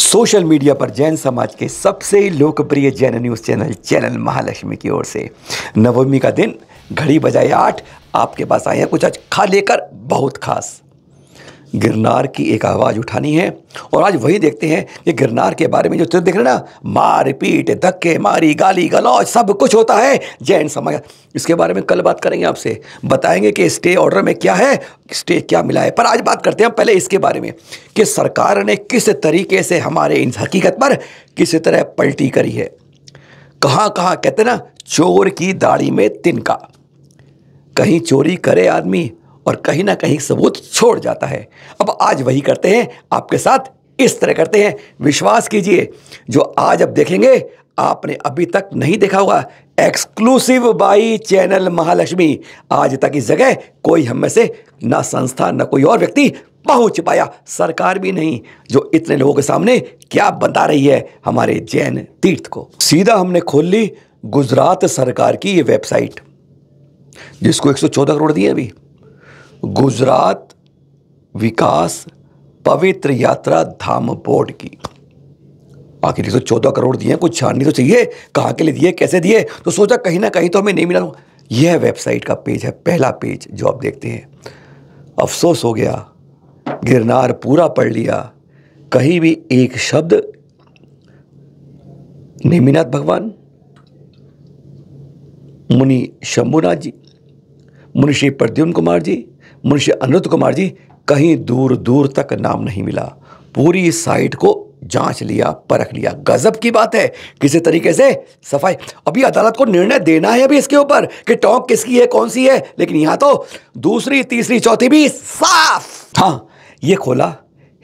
social media पर जैन समाज के सबसे लोकप्रिय Jain news channel channel Mahalakshmi की ओर से नवमी का दिन घड़ी बजाए आठ आपके पास आए हैं कुछ आज खा लेकर बहुत खास गिरनार की एक आवाज़ उठानी है और आज वही देखते हैं कि गिरनार के बारे में जो चित्र देख रहे हैं ना मार पीट धक्के मारी गाली गलौज सब कुछ होता है जैन समाज इसके बारे में कल बात करेंगे आपसे बताएंगे कि स्टे ऑर्डर में क्या है स्टे क्या मिला है पर आज बात करते हैं पहले इसके बारे में कि सरकार ने किस तरीके से हमारे इन हकीकत पर किस तरह पलटी करी है कहाँ कहाँ कहते ना चोर की दाढ़ी में तिनका कहीं चोरी करे आदमी और कहीं ना कहीं सबूत छोड़ जाता है अब आज वही करते हैं आपके साथ इस तरह करते हैं विश्वास कीजिए जो आज अब देखेंगे आपने अभी तक नहीं देखा होगा एक्सक्लूसिव बाई चैनल महालक्ष्मी आज तक इस जगह कोई हम में से ना संस्था ना कोई और व्यक्ति पहुंच पाया सरकार भी नहीं जो इतने लोगों के सामने क्या बता रही है हमारे जैन तीर्थ को सीधा हमने खोल ली गुजरात सरकार की ये वेबसाइट जिसको 114 करोड़ दिए अभी गुजरात विकास पवित्र यात्रा धाम बोर्ड की आखिर तो चौदह करोड़ दिए कुछ छाननी तो चाहिए कहाँ के लिए दिए कैसे दिए तो सोचा कहीं ना कहीं तो हमें नहीं मिला यह वेबसाइट का पेज है पहला पेज जो आप देखते हैं अफसोस हो गया गिरनार पूरा पढ़ लिया कहीं भी एक शब्द नेमिनाथ भगवान मुनि शंभुनाथ जी मुनि श्री प्रद्युम्न कुमार जी मुंशी अनुरुद्ध कुमार जी कहीं दूर दूर तक नाम नहीं मिला पूरी साइट को जांच लिया परख लिया गजब की बात है किसी तरीके से सफाई अभी अदालत को निर्णय देना है अभी इसके ऊपर कि टॉप किसकी है कौन सी है लेकिन यहां तो दूसरी तीसरी चौथी भी साफ हाँ ये खोला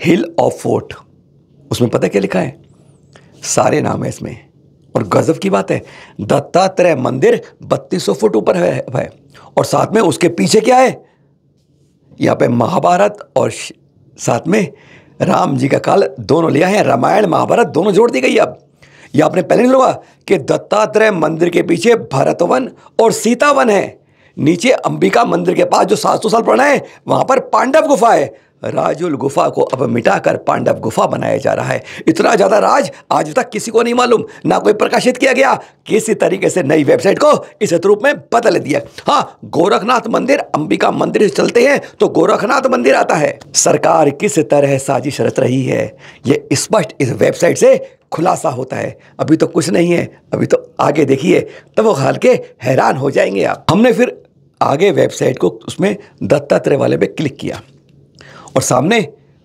हिल ऑफ फोर्ट उसमें पता क्या लिखा है सारे नाम है इसमें और गजब की बात है दत्तात्रेय मंदिर बत्तीस सौ फुट ऊपर है, है और साथ में उसके पीछे क्या है यहाँ पे महाभारत और साथ में राम जी का काल दोनों लिया है रामायण महाभारत दोनों जोड़ दी गई अब यह आपने पहले नहीं लोगा कि दत्तात्रेय मंदिर के पीछे भरतवन और सीतावन है नीचे अंबिका मंदिर के पास जो सात सौ साल पुराना है वहां पर पांडव गुफा है राजुल गुफा को अब मिटाकर पांडव गुफा बनाया जा रहा है इतना ज़्यादा राज आज तक किसी को नहीं मालूम ना कोई प्रकाशित किया गया किसी तरीके से नई वेबसाइट को इस रूप में बदल दिया हाँ गोरखनाथ मंदिर अंबिका मंदिर से चलते हैं तो गोरखनाथ मंदिर आता है सरकार किस तरह साजिश रच रही है ये स्पष्ट इस, इस वेबसाइट से खुलासा होता है अभी तो कुछ नहीं है अभी तो आगे देखिए तब वो हाल के हैरान हो जाएंगे आप हमने फिर आगे वेबसाइट को उसमें दत्तात्रेय वाले पे क्लिक किया और सामने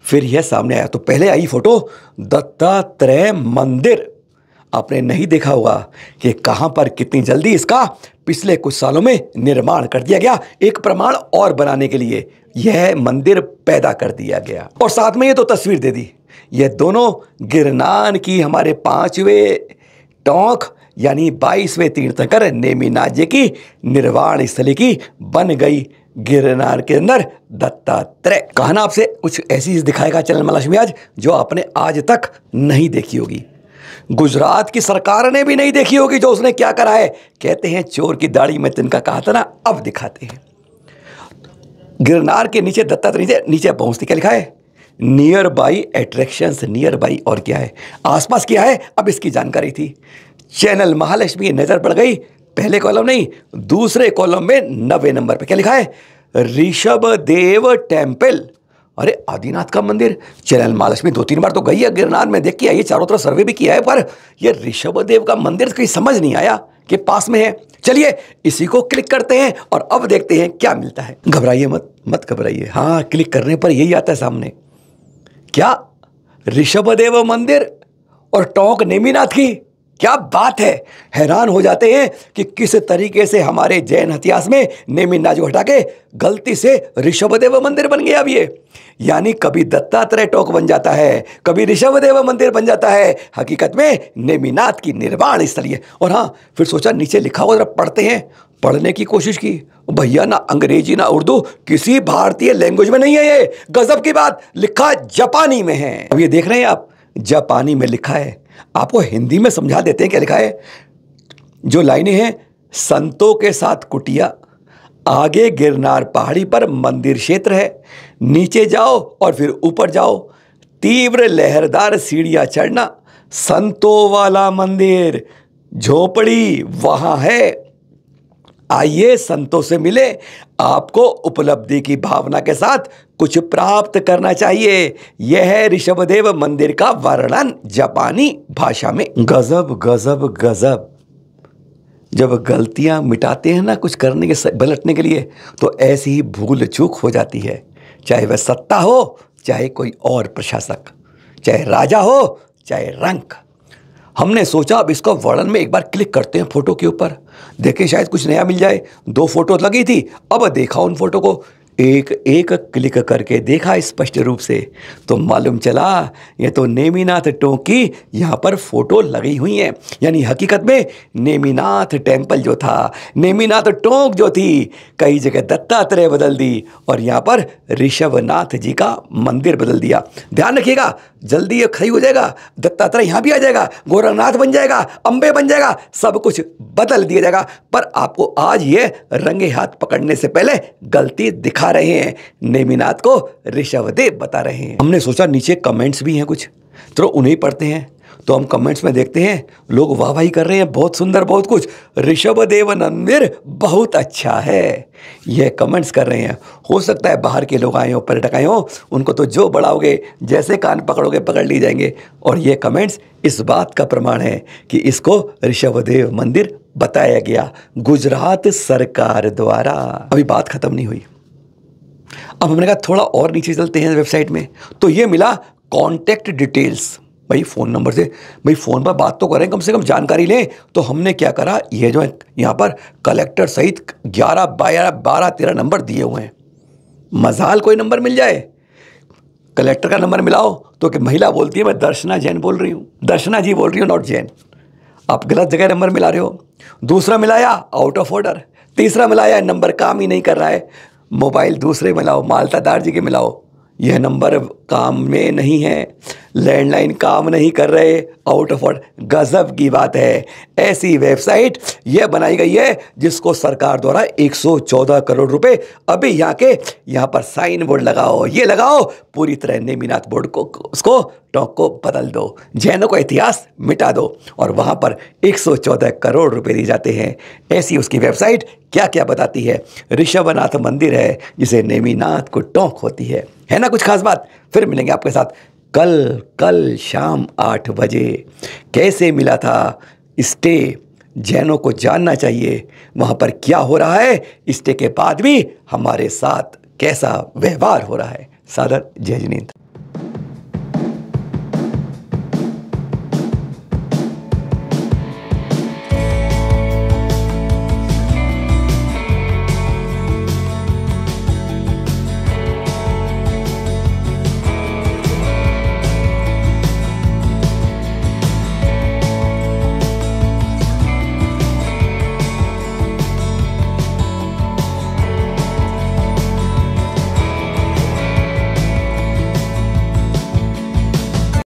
फिर यह सामने आया तो पहले आई फोटो दत्तात्रेय मंदिर आपने नहीं देखा होगा कि कहां पर कितनी जल्दी इसका पिछले कुछ सालों में निर्माण कर दिया गया एक प्रमाण और बनाने के लिए यह मंदिर पैदा कर दिया गया और साथ में ये तो तस्वीर दे दी यह दोनों गिरनान की हमारे पांचवें टोंक यानी बाईसवें तीर्थंकर नेमीनाथ जी की निर्वाण स्थली की बन गई गिरनार के अंदर दत्तात्रेय कहना आपसे कुछ ऐसी दिखाएगा चैनल मलाशमी आज जो आपने आज तक नहीं देखी होगी गुजरात की सरकार ने भी नहीं देखी होगी जो उसने क्या करा है कहते हैं चोर की दाढ़ी में तिनका कहा था ना अब दिखाते हैं गिरनार के नीचे दत्तात्रेय नीचे नीचे पहुंचते क्या लिखा है near by attraction near by और क्या है आसपास क्या है अब इसकी जानकारी थी चैनल महालक्ष्मी नज़र पड़ गई पहले कॉलम नहीं दूसरे कॉलम में नवे नंबर पे क्या लिखा है ऋषभ देव टेम्पल अरे आदिनाथ का मंदिर चैनल महालक्ष्मी दो तीन बार तो गई है गिरनार में देख के आइए चारों तरफ सर्वे भी किया है पर यह ऋषभ देव का मंदिर कहीं समझ नहीं आया कि पास में है चलिए इसी को क्लिक करते हैं और अब देखते हैं क्या मिलता है घबराइए मत मत घबराइए हाँ क्लिक करने पर यही आता है सामने क्या ऋषभदेव मंदिर और टोंक नेमीनाथ की क्या बात है हैरान हो जाते हैं कि किस तरीके से हमारे जैन इतिहास में नेमी नाजू हटा के गलती से ऋषभदेव मंदिर बन गया अब ये यानी कभी दत्तात्रेय टोक बन जाता है कभी ऋषभदेव मंदिर बन जाता है हकीकत में नेमीनाथ की निर्माण स्थलीय और हाँ फिर सोचा नीचे लिखा हुआ पढ़ते हैं पढ़ने की कोशिश की भैया ना अंग्रेजी ना उर्दू किसी भारतीय लैंग्वेज में नहीं है ये गजब की बात लिखा जापानी में है अब ये देख रहे हैं आप जापानी में लिखा है आपको हिंदी में समझा देते हैं क्या लिखा है जो लाइनें हैं संतों के साथ कुटिया आगे गिरनार पहाड़ी पर मंदिर क्षेत्र है नीचे जाओ और फिर ऊपर जाओ तीव्र लहरदार सीढ़ियां चढ़ना संतों वाला मंदिर झोपड़ी वहां है आइए संतों से मिले आपको उपलब्धि की भावना के साथ कुछ प्राप्त करना चाहिए यह है ऋषभदेव मंदिर का वर्णन जापानी भाषा में गजब गजब गजब जब गलतियां मिटाते हैं ना कुछ करने के बलटने के लिए तो ऐसी ही भूल चूक हो जाती है चाहे वह सत्ता हो चाहे कोई और प्रशासक चाहे राजा हो चाहे रंक हमने सोचा अब इसको वर्णन में एक बार क्लिक करते हैं फोटो के ऊपर देखें शायद कुछ नया मिल जाए दो फोटो लगी थी अब देखा उन फोटो को एक एक क्लिक करके देखा स्पष्ट रूप से तो मालूम चला ये तो नेमीनाथ टोंक की यहाँ पर फोटो लगी हुई है यानी हकीकत में नेमीनाथ टेम्पल जो था नेमीनाथ टोंक जो थी कई जगह दत्तात्रेय बदल दी और यहाँ पर ऋषभनाथ जी का मंदिर बदल दिया ध्यान रखिएगा जल्दी ये खड़ी हो जाएगा दत्तात्रेय यहाँ भी आ जाएगा गोरखनाथ बन जाएगा अम्बे बन जाएगा सब कुछ बदल दिया जाएगा पर आपको आज ये रंगे हाथ पकड़ने से पहले गलती दिखा दिखा रहे हैं नेमिनाथ को ऋषभदेव बता रहे हैं हमने सोचा नीचे कमेंट्स भी हैं कुछ तो उन्हें पढ़ते हैं तो हम कमेंट्स में देखते हैं लोग वाह वाही कर रहे हैं बहुत सुंदर बहुत कुछ ऋषभ देव मंदिर बहुत अच्छा है ये कमेंट्स कर रहे हैं हो सकता है बाहर के लोग आए हो पर्यटक आए हो उनको तो जो बढ़ाओगे जैसे कान पकड़ोगे पकड़ ली जाएंगे और ये कमेंट्स इस बात का प्रमाण है कि इसको देव मंदिर बताया गया गुजरात सरकार द्वारा अभी बात खत्म नहीं हुई अब हमने कहा थोड़ा और नीचे चलते हैं वेबसाइट में तो ये मिला कॉन्टैक्ट डिटेल्स भाई फ़ोन नंबर से भाई फ़ोन पर बात तो करें कम से कम जानकारी लें तो हमने क्या करा ये जो है यहाँ पर कलेक्टर सहित ग्यारह बारह बारह तेरह नंबर दिए हुए हैं मजाल कोई नंबर मिल जाए कलेक्टर का नंबर मिलाओ तो कि महिला बोलती है मैं दर्शना जैन बोल रही हूँ दर्शना जी बोल रही हूँ नॉट जैन आप गलत जगह नंबर मिला रहे हो दूसरा मिलाया आउट ऑफ ऑर्डर तीसरा मिलाया नंबर काम ही नहीं कर रहा है मोबाइल दूसरे में लाओ दार जी के मिलाओ यह नंबर काम में नहीं है लैंडलाइन काम नहीं कर रहे आउट ऑफ वर्ड गजब की बात है ऐसी वेबसाइट यह बनाई गई है जिसको सरकार द्वारा 114 करोड़ रुपए अभी यहाँ के यहाँ पर साइन बोर्ड लगाओ ये लगाओ पूरी तरह नेमीनाथ बोर्ड को उसको टॉक को बदल दो जैनों का इतिहास मिटा दो और वहाँ पर 114 करोड़ रुपए दिए जाते हैं ऐसी उसकी वेबसाइट क्या क्या बताती है ऋषभनाथ मंदिर है जिसे नेमीनाथ को टोंक होती है है ना कुछ खास बात फिर मिलेंगे आपके साथ कल कल शाम आठ बजे कैसे मिला था स्टे जैनों को जानना चाहिए वहाँ पर क्या हो रहा है स्टे के बाद भी हमारे साथ कैसा व्यवहार हो रहा है सादर जय जिनेन्द्र